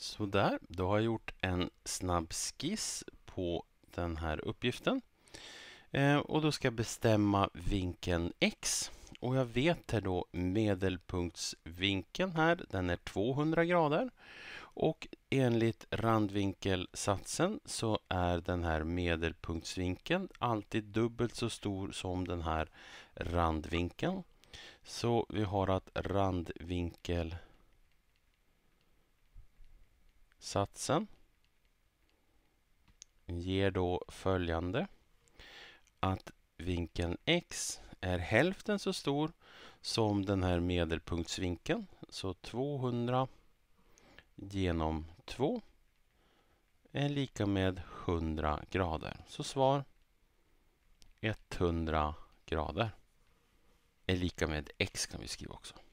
Sådär, då har jag gjort en snabb skiss på den här uppgiften. Eh, och då ska jag bestämma vinkeln X. Och jag vet här då medelpunktsvinkeln här, den är 200 grader. Och enligt randvinkelsatsen så är den här medelpunktsvinkeln alltid dubbelt så stor som den här randvinkeln. Så vi har att randvinkel satsen ger då följande att vinkeln x är hälften så stor som den här medelpunktsvinkeln. Så 200 genom 2 är lika med 100 grader. Så svar 100 grader är lika med x kan vi skriva också.